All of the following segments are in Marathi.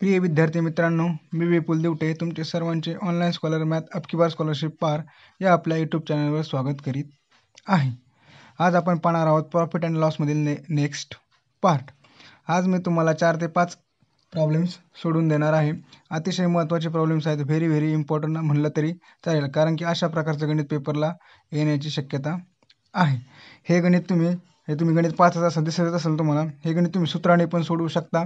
प्रिय विद्यार्थी मित्रांनो मी विपुल देवटे तुमचे सर्वांचे ऑनलाईन स्कॉलर मॅथ अपकीबार स्कॉलरशिप पार या आपल्या यूट्यूब चॅनलवर स्वागत करीत आहे आज आपण पाहणार आहोत प्रॉफिट अँड लॉसमधील ने नेक्स्ट पार्ट आज मी तुम्हाला चार ते पाच प्रॉब्लेम्स सोडून देणार आहे अतिशय महत्त्वाचे प्रॉब्लेम्स आहेत व्हेरी व्हेरी इम्पॉर्टंट म्हणलं तरी चालेल कारण की अशा प्रकारचं गणित पेपरला येण्याची शक्यता आहे हे गणित तुम्ही हे तुम्ही गणित पाचच असेल दिसत असेल तुम्हाला हे गणित तुम्ही सूत्राने पण सोडवू शकता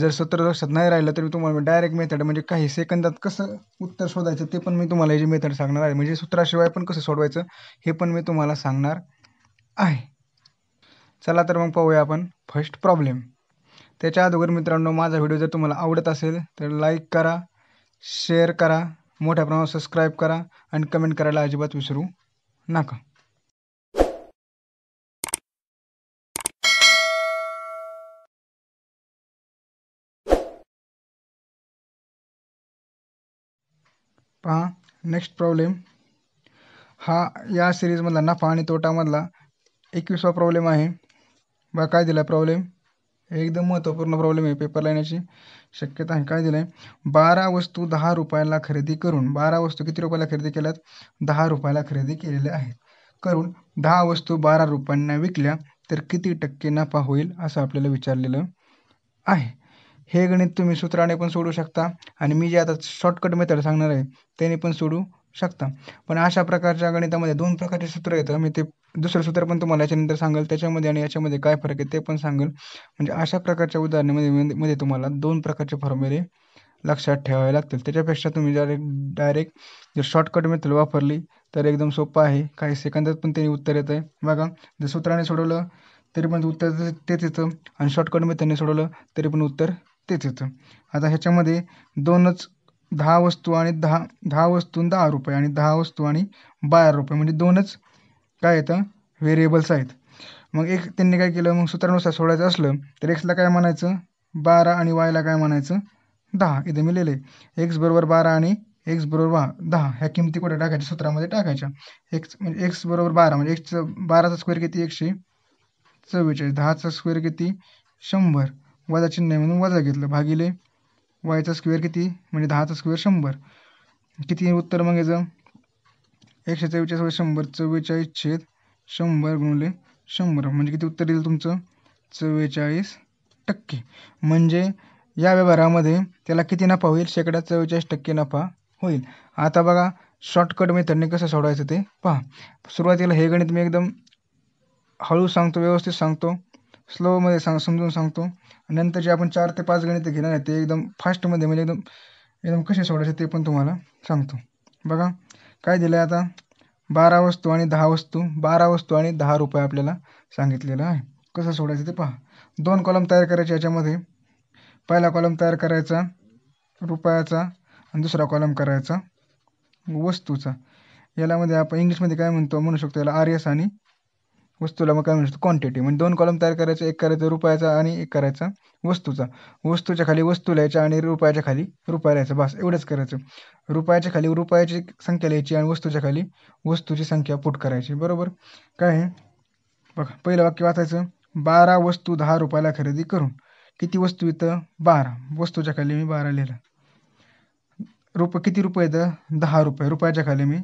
जर सत्र लक्षात नाही राहिलं तर मी तुम्हाला डायरेक्ट मेथड म्हणजे काही सेकंदात कसं उत्तर शोधायचं ते पण मी तुम्हाला याची मेथड सांगणार आहे म्हणजे सूत्राशिवाय पण कसं सोडवायचं हे पण मी तुम्हाला सांगणार आहे चला तर मग पाहूया आपण फर्स्ट प्रॉब्लेम त्याच्या अगोदर मित्रांनो माझा व्हिडिओ जर तुम्हाला आवडत असेल तर लाईक करा शेअर करा मोठ्या प्रमाणात सबस्क्राईब करा आणि कमेंट करायला अजिबात विसरू नका पहा नेक्स्ट प्रॉब्लेम हा या सिरीजमधला नफा आणि तोटामधला एकवीसवा प्रॉब्लेम आहे बा काय दिला प्रॉब्लेम एकदम महत्त्वपूर्ण प्रॉब्लेम आहे पेपरला येण्याची शक्यता आहे काय दिलं आहे बारा वस्तू दहा रुपयाला खरेदी करून बारा वस्तू किती रुपयाला खरेदी केल्यात दहा रुपयाला खरेदी केलेल्या आहेत करून दहा वस्तू बारा रुपयांना विकल्या तर किती टक्के नफा होईल असं आपल्याला विचारलेलं आहे हे गणित तुम्ही सूत्राने पण सोडवू शकता आणि मी जे आता शॉर्टकट मेथड सांगणार आहे त्याने पण सोडवू शकता पण अशा प्रकारच्या गणितामध्ये दोन प्रकारचे सूत्र येतं मी ते दुसरं सूत्र पण तुम्हाला याच्यानंतर सांगेल त्याच्यामध्ये आणि याच्यामध्ये काय फरक आहे ते पण सांगेल म्हणजे अशा प्रकारच्या उदाहरणामध्ये मध्ये तुम्हाला दोन प्रकारचे फॉर्म्युले लक्षात ठेवावे लागतील त्याच्यापेक्षा तुम्ही जर डायरेक्ट जर शॉर्टकट मेथड वापरली तर एकदम सोपं आहे काही सेकंदात पण त्याने उत्तर येतं आहे बघा जर सूत्राने सोडवलं तरी पण उत्तर तेच येतं आणि शॉर्टकट मेथडने सोडवलं तरी पण उत्तर तेच येतं आता ह्याच्यामध्ये दोनच दहा वस्तू आणि दहा दहा वस्तू दहा रुपये आणि दहा वस्तू आणि बारा रुपये म्हणजे दोनच काय येतं व्हेरिएबल्स आहेत मग एक त्यांनी काय केलं मग सूत्रानुसार सोडायचं असलं तर एक्सला काय म्हणायचं बारा आणि वायला काय म्हणायचं दहा इथे मी लिहिले एक्स बरोबर बारा आणि एक्स बरोबर वा दहा ह्या किमती कुठे टाकायच्या सूत्रामध्ये टाकायच्या एक्स म्हणजे एक्स बरोबर बारा म्हणजे एक्सचं बाराचा स्क्वेअर किती एकशे चव्वेचाळीस दहाचा स्क्वेअर किती शंभर वजा चिन्ह म्हणून वजा घेतलं भागिले वायचा स्क्वेअर किती म्हणजे दहाचा स्क्वेअर शंभर किती उत्तर मग याचं एकशे चव्वेचाळीस शंभर चव्वेचाळीस छेद शंभर गुणले शंभर म्हणजे किती उत्तर येईल तुमचं चव्वेचाळीस टक्के म्हणजे या व्यवहारामध्ये त्याला किती नफा होईल शेकडा चव्वेचाळीस टक्के नफा होईल आता बघा शॉर्टकट मेथडने कसं सोडवायचं ते पहा सुरुवातीला हे गणित मी एकदम हळू सांगतो व्यवस्थित सांगतो स्लोमध्ये सांग समजून सांगतो नंतर जे आपण चार ते पाच गणित घेणार आहे ते एकदम फास्टमध्ये म्हणजे एकदम एकदम कसे सोडायचे ते पण तुम्हाला सांगतो बघा काय दिलं आहे आता बारा वस्तू आणि दहा वस्तू बारा वस्तू आणि दहा रुपये आपल्याला सांगितलेलं आहे कसं सोडायचं ते पहा दोन कॉलम तयार करायचे याच्यामध्ये पहिला कॉलम तयार करायचा रुपयाचा आणि दुसरा कॉलम करायचा वस्तूचा यालामध्ये आपण इंग्लिशमध्ये काय म्हणतो म्हणू शकतो याला आर एस आणि वस्तूला मग काय म्हणतो क्वांटिटी म्हणजे दोन कॉलम तयार करायचे एक करायचं रुपयाचा आणि एक करायचा वस्तूचा वस्तूच्या खाली वस्तू लिहायच्या आणि रुपयाच्या खाली रुपया लिहायचा बस एवढंच करायचं रुपयाच्या खाली रुपयाची संख्या लिहायची आणि वस्तूच्या खाली वस्तूची संख्या पुट करायची बरोबर काय बघ बघा पहिलं वाक्य वाचायचं बारा वस्तू दहा रुपयाला खरेदी करून किती वस्तू इथं बारा वस्तूच्या खाली मी बारा लिहिलं रुप किती रुपये येतं दहा रुपये रुपयाच्या खाली मी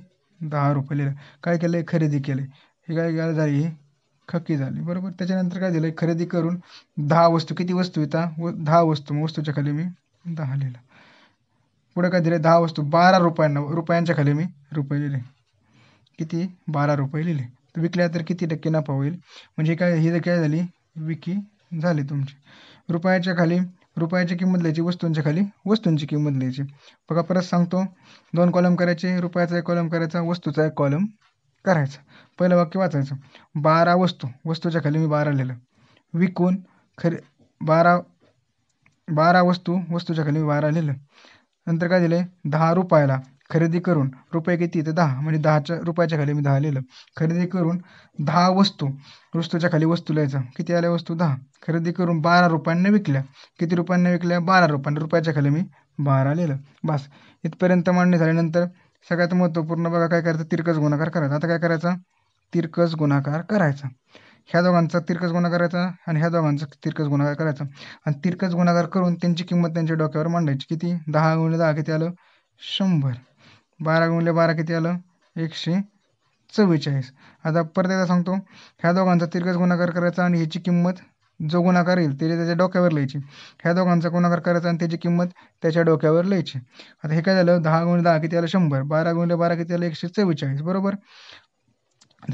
दहा रुपये लिहिलं काय केलं खरेदी केलं हे काय झाली खकी झाली बरोबर त्याच्यानंतर काय दिलं खरेदी करून दहा वस्तू किती वस्तू येतात व दहा वस्तू मग वस्तूच्या खाली मी दहा लिहिला पुढे काय दिले दहा वस्तू बारा रुपयांना रुपयांच्या खाली मी रुपये लिहिले किती बारा रुपये लिहिले तर विकल्या तर किती टक्के नफा होईल म्हणजे काय ही काय झाली विकी झाली तुमची रुपयाच्या खाली रुपयाची किंमत लिहायची वस्तूंच्या खाली वस्तूंची किंमत लिहायची बघा परत सांगतो दोन कॉलम करायचे रुपयाचा एक कॉलम करायचा वस्तूचा एक कॉलम करायचं पहिलं वाक्य वाचायचं बारा वस्तू वस्तूच्या खाली मी बारा लिहिलं विकून खरे बारा बारा वस्तू वस्तूच्या खाली मी बारा लिहिलं नंतर काय दिले दहा रुपयाला खरेदी करून रुपये किती तर दहा म्हणजे दहाच्या रुपयाच्या खाली मी दहा लिहिलं खरेदी करून दहा वस्तू वस्तूच्या खाली वस्तू लिहायचं किती आल्या वस्तू दहा खरेदी करून बारा रुपयांना विकल्या किती रुपयांना विकल्या बारा रुपयांना रुपयाच्या खाली मी बारा लिहिलं बस इथपर्यंत मांडणी झाल्यानंतर सगळ्यात महत्त्वपूर्ण बघा काय करायचं तिरकस गुणाकार करायचा आता काय करायचा तिरकस गुणाकार करायचा ह्या दोघांचा तिरकस गुणाकार करायचा आणि ह्या दोघांचा तिरकस गुणाकार करायचा आणि तिरकस गुणाकार करून त्यांची किंमत त्यांच्या डोक्यावर मांडायची किती दहा गुणले दहा किती आलं शंभर बारा गुणले बारा किती आलं एकशे चव्वेचाळीस आता परत एकदा सांगतो ह्या दोघांचा तिरकस गुणाकार करायचा आणि ह्याची किंमत जो गुणाकार येईल त्याचे त्याच्या डोक्यावर लिहायची ह्या दोघांचा गुणाकार करायचा आणि त्याची किंमत त्याच्या डोक्यावर लिहायची आता हे काय झालं दहा गुण दहा किती आलं शंभर बारा गुणिले बारा किती आलं एकशे चव्वेचाळीस बरोबर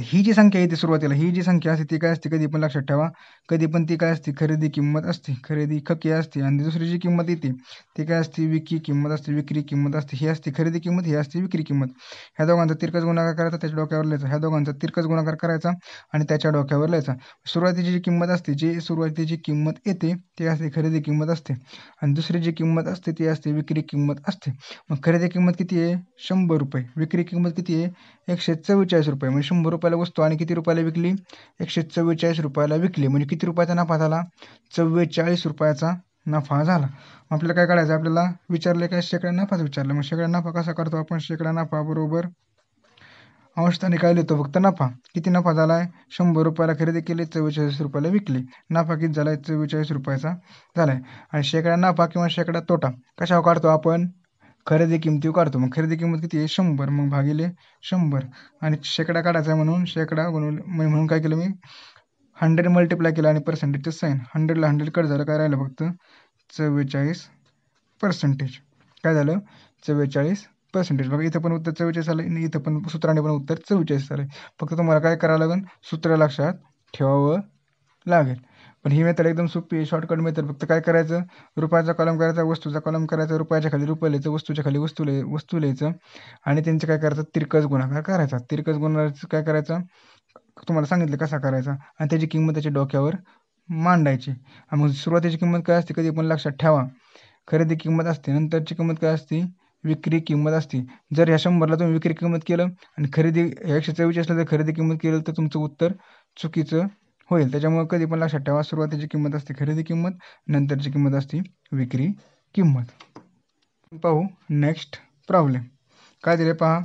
ही जी संख्या येते सुरुवातीला ही जी संख्या असते ती काय असते कधी पण लक्षात ठेवा कधी पण ती काय असते खरेदी किंमत असते खरेदी खकी असते आणि दुसरी जी किंमत येते ती काय असते विकी किंमत असते विक्री किंमत असते ही असते खरेदी किंमत ही असते विक्री किंमत ह्या दोघांचा तिरकस गुणाकार करायचा त्याच्या डोक्यावर लिहायचा ह्या दोघांचा तिरकस गुणाकार करायचा आणि त्याच्या डोक्यावर लिहायचा सुरुवातीची जी किंमत असते जी सुरुवातीची किंमत येते ती असते खरेदी किंमत असते आणि दुसरी जी किंमत असते ती असते विक्री किंमत असते मग खरेदी किंमत किती आहे शंभर रुपये विक्री किंमत किती आहे एकशे चव्वेचाळीस रुपये म्हणजे शंभर रुपयाला वस्तू आणि किती रुपयाला विकली एकशे चव्वेचाळीस रुपयाला विकली म्हणजे किती रुपयाचा नफा झाला चव्वेचाळीस रुपयाचा नफा झाला आपल्याला काय काढायचं आपल्याला विचारले काय शेकड्या नफा विचारलं मग शेकडा नफा कसा करतो आपण शेकडा नफा बरोबर अंशाने काय लिहितो फक्त नफा किती नफा झाला आहे शंभर रुपयाला खरेदी केली चव्वेचाळीस रुपयाला विकले नफा किती झाला आहे चव्वेचाळीस रुपयाचा झाला आहे आणि शेकडा नफा किंवा शेकडा तोटा कशावर काढतो आपण खरेदी किमती काढतो मग खरेदी किंमत किती आहे शंभर मग भागिले शंभर आणि शेकडा काढायचा आहे म्हणून शेकडा बनवलं म्हणजे म्हणून काय केलं मी हंड्रेड मल्टिप्लाय केलं आणि पर्सेंटेजचं साईन हंड्रेडला हंड्रेड कट झालं काय राहिलं फक्त चव्वेचाळीस पर्सेंटेज काय झालं चव्वेचाळीस पर्सेंटेज बघा इथं पण उत्तर चव्वेचाळीस आलं इथं पण सूत्राने पण उत्तर चव्वेचाळीस आलं फक्त तुम्हाला काय करावं लागेल सूत्र लक्षात ठेवावं लागेल पण ही मेथड एकदम सोपी आहे शॉर्टकट मेथड फक्त काय करायचं रुपयाचा कॉलम करायचा वस्तूचा कॉलम करायचा रुपयाच्या खाली रुपये लिहायचं वस्तूच्या खाली वस्तू लिह वस्तू लिहायचं आणि त्यांचं काय करायचं तिरकस गुणाकार करायचा तिरकस गुणाकार काय करायचं तुम्हाला सांगितलं कसा करायचा आणि त्याची किंमत त्याच्या डोक्यावर मांडायची मग सुरुवातीची किंमत काय असते कधी पण लक्षात ठेवा खरेदी किंमत असते नंतरची किंमत काय असते विक्री किंमत असते जर ह्या शंभरला तुम्ही विक्री किंमत केलं आणि खरेदी एकशे चव्वीस असलं तर खरेदी किंमत केलं तर तुमचं उत्तर चुकीचं होईल त्याच्यामुळे कधी पण लक्षात ठेवा सुरुवातीची किंमत असते खरेदी किंमत नंतरची किंमत असते विक्री किंमत पाहू नेक्स्ट प्रॉब्लेम काय दिले पहा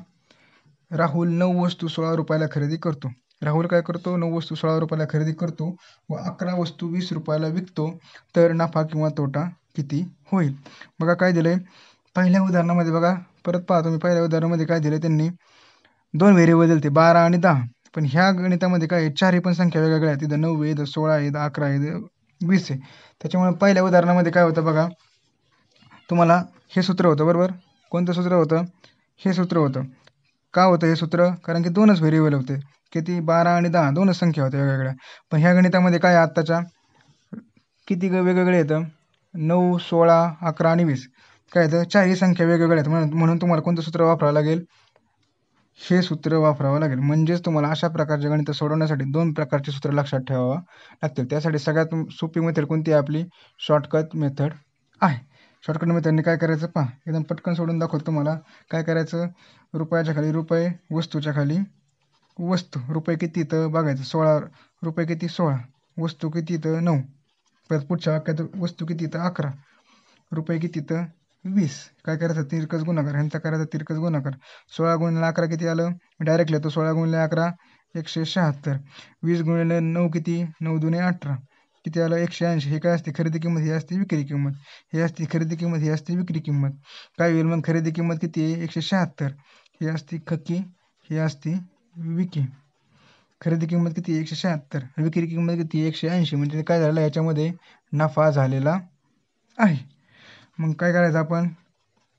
राहुल नऊ वस्तू सोळा रुपयाला खरेदी करतो राहुल काय करतो नऊ वस्तू सोळा रुपयाला खरेदी करतो व अकरा वस्तू वीस रुपयाला विकतो तर नफा किंवा तोटा किती होईल बघा काय दिलं आहे पहिल्या उदाहरणामध्ये बघा परत पाहतो तुम्ही पहिल्या उदाहरणामध्ये काय दिलंय त्यांनी दोन व्हेरिएबल दिले ते बारा आणि दहा पण ह्या गणितामध्ये काय आहे चारही पण संख्या वेगवेगळ्या आहेत तिथं नऊ आहेत सोळा आहेत अकरा आहेत वीस आहे त्याच्यामुळे पहिल्या उदाहरणामध्ये काय होतं बघा तुम्हाला हे सूत्र होतं बरोबर कोणतं सूत्र होतं हे सूत्र होतं का होतं हे सूत्र कारण की दोनच व्हेरिएबल होते किती बारा आणि दहा दोनच संख्या होत्या वेगवेगळ्या पण ह्या गणितामध्ये काय आत्ताच्या किती वेगवेगळे येतं नऊ सोळा अकरा आणि वीस काय येतं चारही संख्या वेगवेगळ्या आहेत म्हणून म्हणून तुम्हाला कोणतं सूत्र वापरावं लागेल हे सूत्र वापरावं लागेल म्हणजेच तुम्हाला अशा प्रकारचे गणित सोडवण्यासाठी दोन प्रकारचे सूत्र लक्षात ठेवावं लागतील त्यासाठी सगळ्यात सोपी मेथड कोणती आहे आपली शॉर्टकट मेथड आहे शॉर्टकट मेथडने काय करायचं पहा एकदम पटकन सोडून दाखवतो तुम्हाला काय करायचं रुपयाच्या खाली रुपये वस्तूच्या खाली वस्तू रुपये किती तर बघायचं सोळा रुपये किती सोळा वस्तू किती तर नऊ परत पुढच्या वाक्यात वस्तू किती तर अकरा रुपये किती तर वीस काय करायचं तिरकस गुणाकार ह्यांचा करायचा तिरकस गुणाकार सोळा गुणिले अकरा किती आलं डायरेक्ट लिहितो सोळा गुणिले अकरा एकशे शहात्तर वीस गुणिले नऊ किती नऊ दुने अठरा किती आलं एकशे ऐंशी हे काय असते खरेदी किंमत ही असते विक्री किंमत हे असते खरेदी किंमत ही असते विक्री किंमत काय होईल मग खरेदी किंमत किती आहे एकशे शहात्तर हे असते खकी ही असते विकी खरेदी किंमत किती एकशे शहात्तर विक्री किंमत किती एकशे ऐंशी म्हणजे काय झालं याच्यामध्ये नफा झालेला आहे मग काय करायचं आपण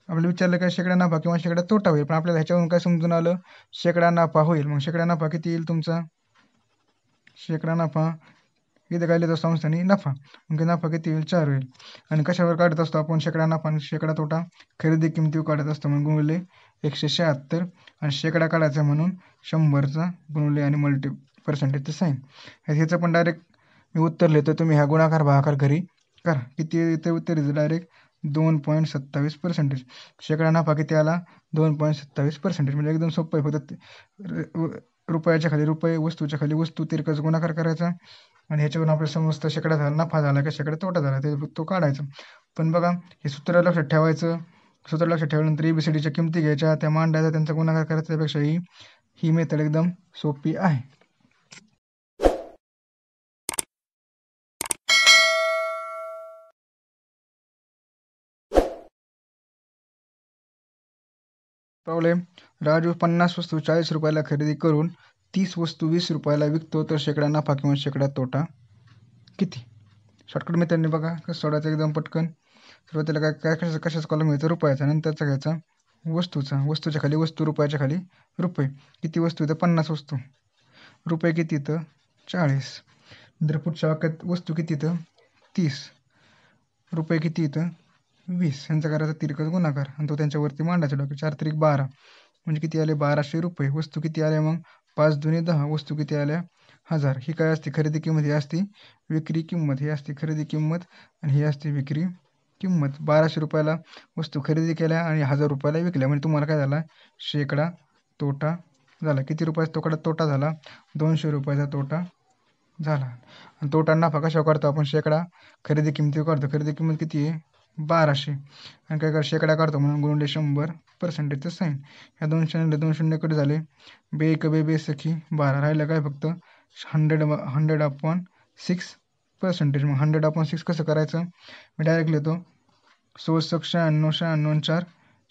आपल्याला विचारलं काय शेकडा नफा किंवा शेकडा तोटा होईल पण आपल्याला ह्याच्यावरून काय समजून आलं शेकडा नफा होईल मग शेकडा नफा किती येईल तुमचा शेकडा नफा इथे काय लिहित असतो नफा मग नफा किती येईल चार होईल आणि कशावर काढत असतो आपण शेकडा नफा आणि शेकडा तोटा खरेदी किमतीवर काढत असतो म्हणून गुणवले एकशे शहात्तर आणि शेकडा काढायचा म्हणून शंभरचा गुणवले आणि मल्टी ते साईन ह्याचं पण डायरेक्ट मी उत्तर लिहितो तुम्ही ह्या गुणाकार भागाकार घरी करा किती येते उत्तर डायरेक्ट दोन पॉईंट सत्तावीस पर्सेंटेज शेकडा नफा किती आला दोन पॉईंट सत्तावीस पर्सेंटेज म्हणजे एकदम सोपं आहे फक्त रुपयाच्या खाली रुपये वस्तूच्या खाली वस्तू तिरकस गुणाकार करायचा आणि ह्याच्यावरून आपल्या समजतं शेकडा झाला नफा झाला का शेकडा तोटा झाला ते तो काढायचा पण बघा हे सूत्र लक्षात ठेवायचं सूत्र लक्षात ठेवल्यानंतर डीच्या किमती घ्यायच्या त्या मांडायचा त्यांचा गुणाकार करायच्यापेक्षाही ही मेथड एकदम सोपी आहे प्रॉब्लेम राजू पन्नास वस्तू चाळीस रुपयाला खरेदी करून तीस वस्तू वीस रुपयाला विकतो तर शेकडा नफा किंवा शेकडा तोटा किती शॉर्टकट मित्रांनी बघा कसं सोडायचं एकदम पटकन सुरुवातीला काय काय कशाचा कशाचा कॉलम घ्यायचा रुपयाचा नंतरचा घ्यायचा वस्तूचा वस्तूच्या खाली वस्तू रुपयाच्या खाली रुपये किती वस्तू येतं पन्नास वस्तू रुपये किती इथं चाळीस नंतर पुढच्या वाक्यात वस्तू किती इथं तीस रुपये किती इथं वीस यांचा करायचा तिरकस गुणाकार आणि तो त्यांच्यावरती मांडायचा डॉक्टर चार तिरिक बारा म्हणजे किती आले बाराशे रुपये वस्तू किती आल्या मग पाच दोन्ही दहा वस्तू किती आल्या हजार ही काय असते खरेदी किंमत ही असते विक्री किंमत ही असते खरेदी किंमत आणि ही असते विक्री किंमत बाराशे रुपयाला वस्तू खरेदी केल्या आणि हजार रुपयाला विकल्या म्हणजे तुम्हाला काय झाला शेकडा तोटा झाला किती रुपयाचा तोकडा तोटा झाला दोनशे रुपयाचा तोटा झाला आणि तोटा नफा कशा करतो आपण शेकडा खरेदी किमती करतो खरेदी किंमत किती आहे बाराशे आणि काय कर शेकडा काढतो म्हणून गुरुंडे शंभर पर्सेंटेजचं साईन ह्या दोन शून्य दोन शून्यकडे झाले बे एक बे बे सखी बारा राहिलं काय फक्त hundred hundred upon six percentage मग हंड्रेड अपॉन सिक्स कसं करायचं मी डायरेक्ट लिहितो सोळसक शहाण्णव शहाण्णव चार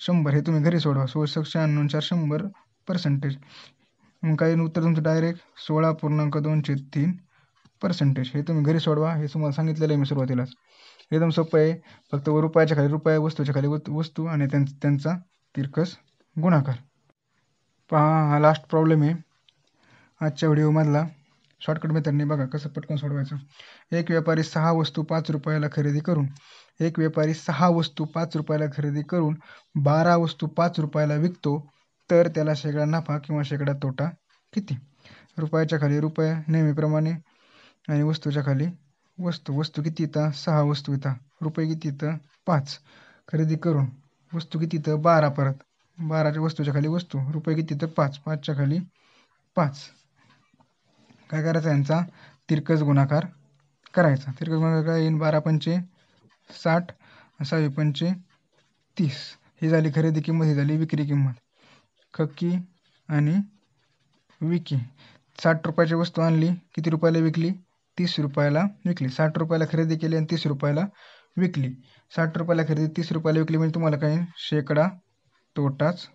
शंभर हे तुम्ही घरी सोडवा सोळसक शहाण्णव चार शंभर पर्सेंटेज मग काही उत्तर तुमचं डायरेक्ट सोळा पूर्णांक दोनशे तीन पर्सेंटेज हे तुम्ही घरी सोडवा हे तुम्हाला सांगितलेलं आहे मी सुरुवातीलाच एकदम सोपं आहे फक्त रुपयाच्या खाली रुपया वस्तूच्या खाली वस्तू आणि त्यां त्यांचा तिरकस गुणाकार पहा हा लास्ट प्रॉब्लेम आहे आजच्या व्हिडिओमधला शॉर्टकट मेथडने बघा कसं पटकन सोडवायचं एक व्यापारी सहा वस्तू पाच रुपयाला खरेदी करून एक व्यापारी सहा वस्तू पाच रुपयाला खरेदी करून बारा वस्तू पाच रुपयाला विकतो तर त्याला शेकडा नफा किंवा शेकडा तोटा किती रुपयाच्या खाली रुपया नेहमीप्रमाणे आणि वस्तूच्या खाली वस्तू वस्तू किती इथं सहा वस्तू इथं रुपये किती इथं पाच खरेदी करून वस्तू किती इथं बारा परत बाराच्या वस्तूच्या खाली वस्तू रुपये किती तर पाच पाचच्या खाली पाच काय करायचं यांचा तिरकस गुणाकार करायचा तिरकस गुणाकार काय येईन बारा पंचे साठ सहावी पंचे तीस ही झाली खरेदी किंमत ही झाली विक्री किंमत खक्की आणि विकी साठ रुपयाची वस्तू आणली किती रुपयाला विकली तीस रुपयाला विकली साठ रुपयाला खरेदी केली आणि तीस रुपयाला विकली साठ रुपयाला खरेदी तीस रुपयाला विकली म्हणजे तुम्हाला काय शेकडा तोटाच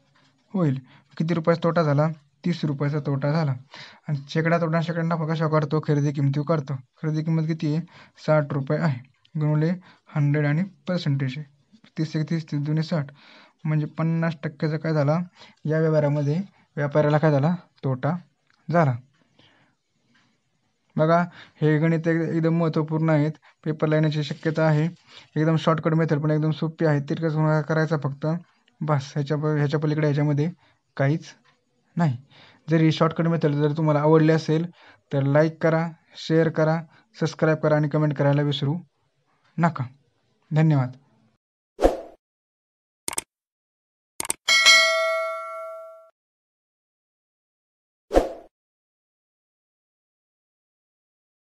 होईल किती रुपयाचा तोटा झाला तीस रुपयाचा तोटा झाला आणि शेकडा तोटा शेकडा नफा कशा करतो खरेदी किंमती करतो खरेदी किंमत किती आहे साठ रुपये आहे गुणले हंड्रेड आणि पर्सेंटेज तीस एक तीस तीस जुने साठ म्हणजे पन्नास टक्क्याचा काय झाला या व्यवहारामध्ये व्यापाऱ्याला काय झाला तोटा झाला बघा हे गणित एकदम महत्त्वपूर्ण आहेत पेपरला येण्याची शक्यता आहे एकदम शॉर्टकट मेथड पण एकदम सोपी आहे तुम्हाला करायचा फक्त बस ह्याच्या ह्याच्या पलीकडे ह्याच्यामध्ये काहीच नाही जरी शॉर्टकट मेथड जर तुम्हाला आवडली असेल तर लाईक करा शेअर करा सबस्क्राईब करा आणि कमेंट करायला विसरू नका धन्यवाद